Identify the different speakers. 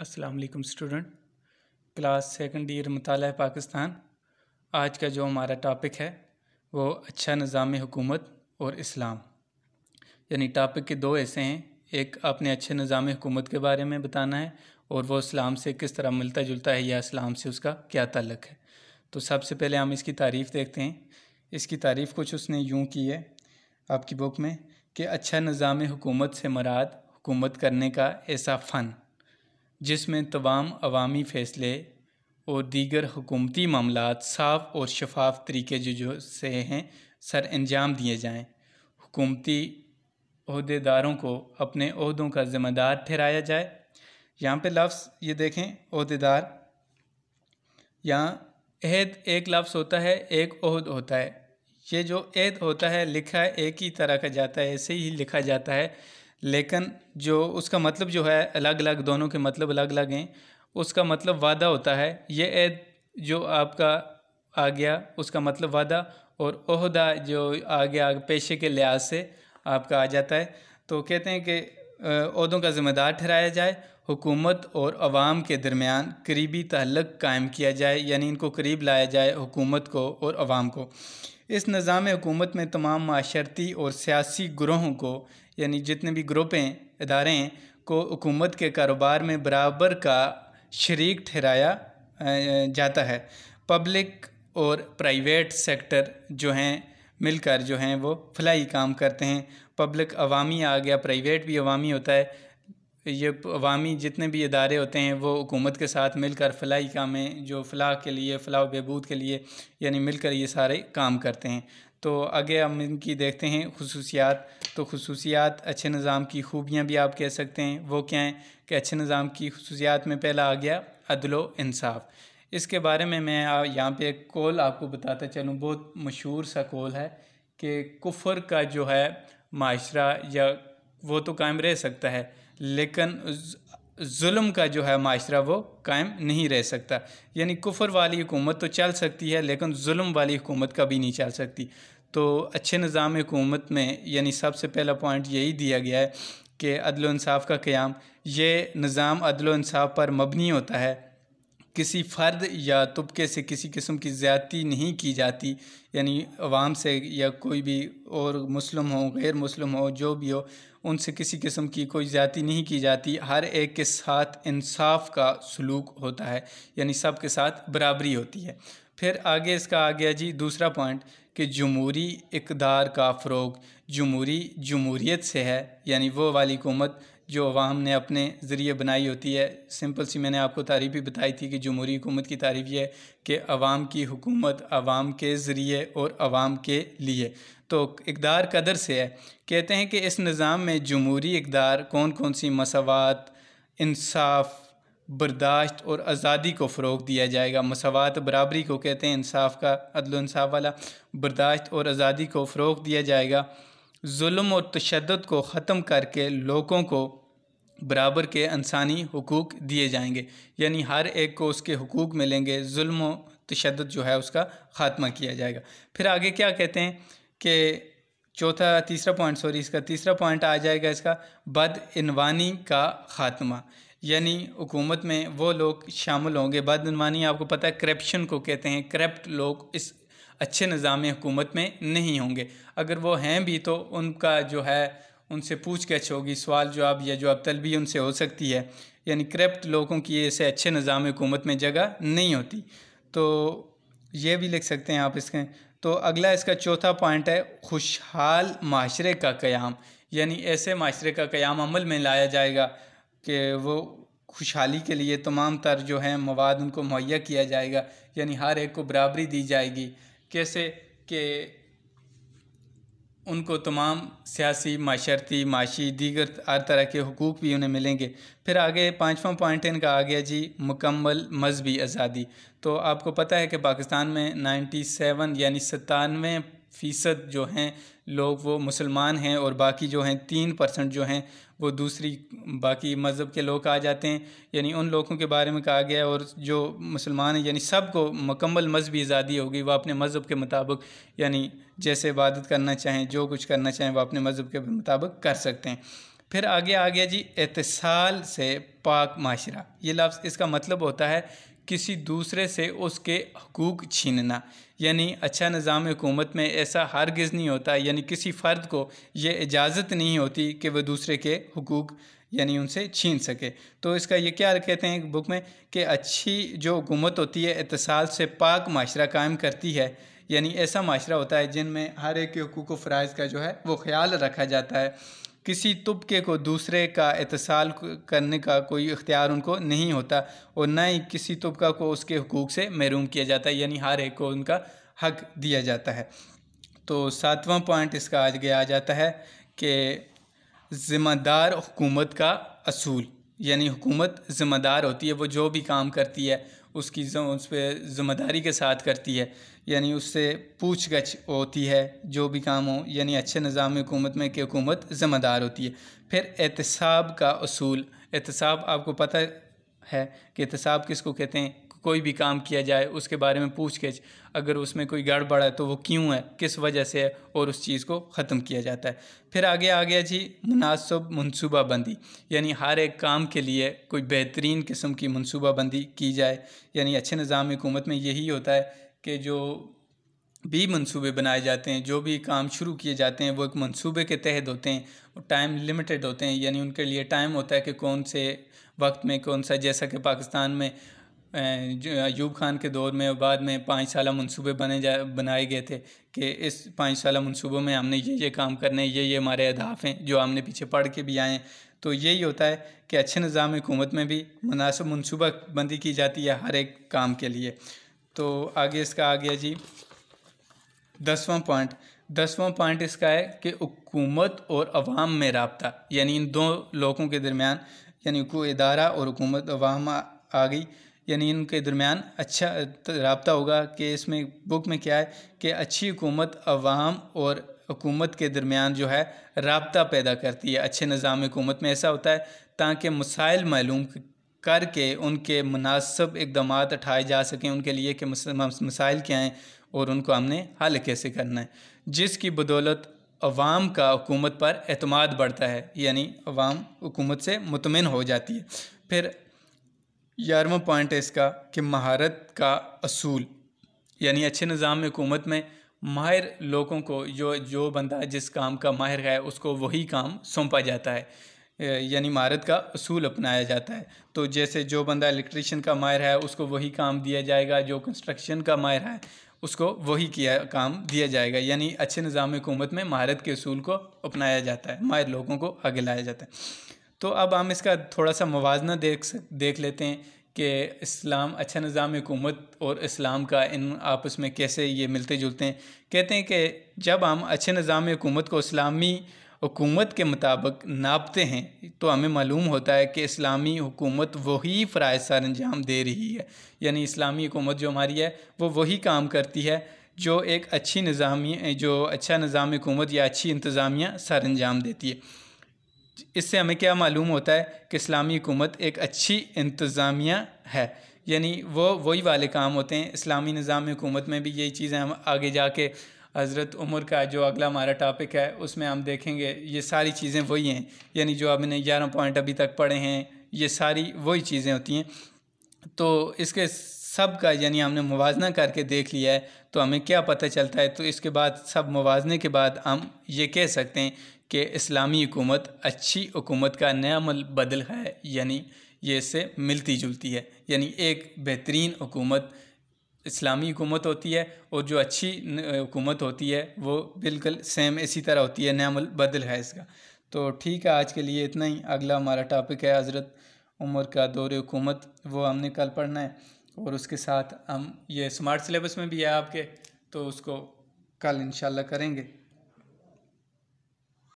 Speaker 1: Aslam student class second year मताल पाकिस्तान आज का जो हमारा टॉपिक है वो अच्छा निज़ाम हुकूमत और इस्लाम यानी टॉपिक के दो ऐसे हैं एक आपने अच्छे निज़ाम हुकूमत के बारे में बताना है और वो इस्लाम से किस तरह मिलता जुलता है या इस्लाम से उसका क्या तल्लक है तो सबसे पहले हम इसकी तारीफ़ देखते हैं इसकी तारीफ़ कुछ उसने यूँ की है आपकी बुक में कि अच्छा निज़ाम हुकूमत से मराद हुकूमत करने का ऐसा फ़न जिसमें तमाम अवामी फ़ैसले और दीगर हुकूमती मामला साफ और शफाफ तरीके जो जो से हैं सर अंजाम दिए जाएँ हुकूमती अहदेदारों को अपने अहदों का ज़िम्मेदार ठहराया जाए यहाँ पर लफ्ज़ ये देखें अहदेदार यहाँ अहद एक लफ्ज़ होता है एक अहद होता है ये जो अहद होता है लिखा है एक ही तरह का जाता है ऐसे ही लिखा जाता है लेकिन जो उसका मतलब जो है अलग अलग दोनों के मतलब अलग अलग हैं उसका मतलब वादा होता है ये ऐद जो आपका आ गया उसका मतलब वादा और अहदा जो आ गया पेशे के लिहाज से आपका आ जाता है तो कहते हैं कि अहदों का ज़िम्मेदार ठहराया जाए हुकूमत और आवाम के दरमियान करीबी तहलक कायम किया जाए यानी इनको करीब लाया जाए हुकूमत को और आवाम को इस निज़ाम हुकूमत में तमाम माशरती और सियासी ग्रोहों को यानी जितने भी ग्रुपें इदारे हैं को हुकूमत के कारोबार में बराबर का शरीक ठहराया जाता है पब्लिक और प्राइवेट सेक्टर जो हैं मिलकर जो हैं वो फलाई काम करते हैं पब्लिक अवामी आ गया प्राइवेट भी अवामी होता है ये अवामी जितने भी इदारे होते हैं वो हुकूमत के साथ मिलकर फ़लाही कामें जो फ़लाह के लिए फ़लाह बहबूद के लिए यानी मिलकर ये सारे काम करते हैं तो आगे हम इनकी देखते हैं खसूसियात तो खसूसियात अच्छे निज़ाम की खूबियाँ भी आप कह सकते हैं वो क्या हैं कि अच्छे निज़ाम की खसूसियात में पहला आ गया अदलो इंसाफ़ इसके बारे में मैं यहाँ पर एक कौल आपको बताता चलूँ बहुत मशहूर सा कौल है कि कुफर का जो है माशरा या वो तो कायम रह सकता है लेकिन जुल्म का जो है माशरा वो कायम नहीं रह सकता यानी कुफर वाली हुकूमत तो चल सकती है लेकिन जुल्म वाली हुकूमत कभी नहीं चल सकती तो अच्छे निज़ाम हुकूमत में यानी सबसे पहला पॉइंट यही दिया गया है कि अदलानसाफ़ का क़्याम ये निज़ाम अदलानसाफ़ पर मबनी होता है किसी फ़र्द या तबके से किसी किस्म की ज़्यादती नहीं की जाती यानी आवाम से या कोई भी और मुस्लिम हो गैर मुस्लिम हो जो भी हो उनसे किसी किस्म की कोई ज़्यादती नहीं की जाती हर एक के साथ इंसाफ का सलूक होता है यानी सब के साथ बराबरी होती है फिर आगे इसका आ गया जी दूसरा पॉइंट कि जमहूरी इकदार का फ़रोग जमहूरी जमहूरीत से है यानी वो वाली हुकूमत जो अवाम ने अपने ज़रिए बनाई होती है सिंपल सी मैंने आपको तारीफ भी बताई थी कि जमहूरी हुकूमत की तारीफ यह है कि अवाम की हुकूमत अवाम के ज़रिए और अवाम के लिए तो इकदार कदर से है कहते हैं कि इस निज़ाम में जमहूरी इकदार कौन कौन सी मसवात इंसाफ़ बर्दाश्त और आज़ादी को फ़रोग दिया जाएगा मसावत बराबरी को कहते हैं इंसाफ का अदलानसाफ़ वाला बर्दाश्त और आज़ादी को फ़रोग दिया जाएगा जुल्म और तशद को ख़त्म करके लोगों को बराबर के इंसानी हकूक़ दिए जाएंगे यानी हर एक को उसके हकूक़ मिलेंगे जुल्म तशद जो है उसका ख़ात्मा किया जाएगा फिर आगे क्या कहते हैं कि चौथा तीसरा पॉइंट सॉरी इसका तीसरा पॉइंट आ जाएगा इसका बदानवानी का ख़ात्मा यानी हुकूमत में वो लोग शामिल होंगे बदनमानी आपको पता है करप्शन को कहते हैं करप्ट लोग इस अच्छे निज़ाम हुकूमत में नहीं होंगे अगर वो हैं भी तो उनका जो है उनसे पूछ गछ होगी सवाल जवाब या जवाब तलबी उनसे हो सकती है यानी करप्ट लोगों की ऐसे अच्छे निज़ाम हुकूमत में जगह नहीं होती तो ये भी लिख सकते हैं आप इसके तो अगला इसका चौथा पॉइंट है खुशहाल माशरे का क़्याम यानी ऐसे माशरे का क़्याम अमल में लाया जाएगा कि वो खुशहाली के लिए तमाम तर जो है मवाद उनको मुहैया किया जाएगा यानी हर एक को बराबरी दी जाएगी कैसे कि उनको तमाम सियासी माशरती माशी दीगर हर तरह के हकूक़ भी उन्हें मिलेंगे फिर आगे पाँचवा पॉइंट इनका आ गया जी मुकम्मल मजहबी आज़ादी तो आपको पता है कि पाकिस्तान में 97 यानी सतानवे फ़ीसद जो हैं लोग वो मुसलमान हैं और बाकी जो हैं तीन परसेंट जो हैं वो दूसरी बाकी मज़हब के लोग आ जाते हैं यानी उन लोगों के बारे में कहा गया है और जो मुसलमान हैं यानी सब को मकम्मल मजहबी आज़ादी होगी वह अपने मज़हब के मुताबिक यानी जैसे इबादत करना चाहें जो कुछ करना चाहें वह अपने मज़हब के मुताबिक कर सकते हैं फिर आगे आ गया जी एतसाल से पाक माशरा ये लफ्ज़ इसका मतलब होता है किसी दूसरे से उसके हकूक़ छीनना यानी अच्छा निज़ाम हुकूमत में ऐसा हरगज़ नहीं होता यानी किसी फ़र्द को ये इजाज़त नहीं होती कि वह दूसरे के हकूक़ यानी उनसे छीन सके तो इसका ये क्या कहते हैं बुक में कि अच्छी जो हुकूमत होती है इतसाल से पाक माशरा कायम करती है यानी ऐसा माशरा होता है जिनमें हर एक के हकूक़ व फ़राइज़ का जो है वो ख्याल रखा जाता है किसी तबके को दूसरे का एहतसाल करने का कोई इख्तियार उनको नहीं होता और ना ही किसी तबका को उसके हकूक़ से महरूम किया जाता है यानी हर एक को उनका हक दिया जाता है तो सातवां पॉइंट इसका आज गया आ जाता है कि ज़िम्मेदार हुकूमत का असूल यानी हुकूमत ज़िम्मेदार होती है वो जो भी काम करती है उसकी उस पर ज़िम्मेदारी के साथ करती है यानी उससे पूछ गछ होती है जो भी काम हो यानी अच्छे निज़ाम हुकूमत में कि हुकूमत ज़िम्मेदार होती है फिर एहतसाब का असूल एहतसाब आपको पता है कि एहतसाब किसको कहते हैं कोई भी काम किया जाए उसके बारे में पूछ के अगर उसमें कोई गड़बड़ है तो वो क्यों है किस वजह से है और उस चीज़ को ख़त्म किया जाता है फिर आगे आ गया जी मुनासब मनसूबाबंदी यानी हर एक काम के लिए कोई बेहतरीन किस्म की मनसूबाबंदी की जाए यानी अच्छे निज़ाम हुकूमत में यही होता है कि जो भी मंसूबे बनाए जाते हैं जो भी काम शुरू किए जाते हैं वो एक मंसूबे के तहत होते हैं और टाइम लिमिटेड होते हैं यानी उनके लिए टाइम होता है कि कौन से वक्त में कौन सा जैसा कि पाकिस्तान में अयूब खान के दौर में बाद में पाँच साल मनसूबे बने जा बनाए गए थे कि इस पाँच साल मनसूबों में हमने ये ये काम करने ये ये हमारे अहदाफ हैं जो हमने पीछे पढ़ के भी आए हैं तो यही होता है कि अच्छे निज़ाम हुकूमत में भी मुनासिब मनसूबा बंदी की जाती है हर एक काम के लिए तो आगे इसका आ गया जी दसवां पॉइंट दसवां पॉइंट इसका है कि हुकूमत और अवाम में रबता यानी इन दो लोगों के दरमियान यानी को इदारा और हुकूमत अवाम आ गई यानी इनके दरमियान अच्छा रबता होगा कि इसमें बुक में क्या है कि अच्छी हुकूमत अवाम और हुकूमत के दरमियान जो है रबता पैदा करती है अच्छे निज़ाम हुकूमत में ऐसा होता है ताकि मसाइल मालूम करके उनके मुनासब इकदाम उठाए जा सकें उनके लिए कि मसाइल क्या हैं और उनको हमने हल कैसे करना है जिसकी बदौलत अवाम का हुकूमत पर अतमाद बढ़ता है यानी अवाम हुकूमत से मुतमिन हो जाती है फिर ग्यारहवा पॉइंट है इसका कि महारत का असूल यानी अच्छे निज़ाम हुकूमत में माहिर लोगों को जो जो बंदा जिस काम का माहिर है उसको वही काम सौंपा जाता है यानी महारत का असूल अपनाया जाता है तो जैसे जो बंदा इलेक्ट्रिशियन का माहिर है उसको वही काम दिया जाएगा जो कंस्ट्रक्शन का माहिर है उसको वही किया काम दिया जाएगा यानी अच्छे निज़ाम हुकूमत में महारत के असूल को अपनाया जाता है माहिर लोगों को आगे लाया जाता है तो अब हम इसका थोड़ा सा मुवजना देख देख लेते हैं कि इस्लाम अच्छा निज़ाम हुकूमत और इस्लाम का इन आपस में कैसे ये मिलते जुलते हैं कहते हैं कि जब हम अच्छे निज़ाम हुकूमत को इस्लामी हुकूमत के मुताबिक नापते हैं तो हमें मालूम होता है कि इस्लामी हुकूमत वही फ़राज सर अंजाम दे रही है यानी इस्लामी हुकूमत जो हमारी है वो वही काम करती है जो एक अच्छी निज़ामी जो अच्छा निज़ाम हुकूमत या अच्छी इंतज़ामिया सर अंजाम देती है इससे हमें क्या मालूम होता है कि इस्लामी हुकूमत एक अच्छी इंतज़ामिया है यानी वो वही वाले काम होते हैं इस्लामी निज़ाम हुकूमत में भी यही चीज़ें हम आगे जाके हज़रत उमर का जो अगला हमारा टॉपिक है उसमें हम देखेंगे ये सारी चीज़ें वही हैं यानी जो आपने ग्यारह पॉइंट अभी तक पढ़े हैं ये सारी वही चीज़ें होती हैं तो इसके सब का यानी हमने मुवजना करके देख लिया है तो हमें क्या पता चलता है तो इसके बाद सब मुवजने के बाद हम ये कह सकते हैं कि इस्लामी हुकूमत अच्छी हुकूमत का नया बदल है यानी ये इससे मिलती जुलती है यानी एक बेहतरीन हुकूमत इस्लामी हुकूमत होती है और जो अच्छी हुकूमत होती है वो बिल्कुल सेम इसी तरह होती है नया बदल है इसका तो ठीक है आज के लिए इतना ही अगला हमारा टॉपिक है हज़रत उमर का दौर हुकूमत वो हमने कल पढ़ना है और उसके साथ हम ये स्मार्ट सिलेबस में भी है आपके तो उसको कल इंशाल्लाह करेंगे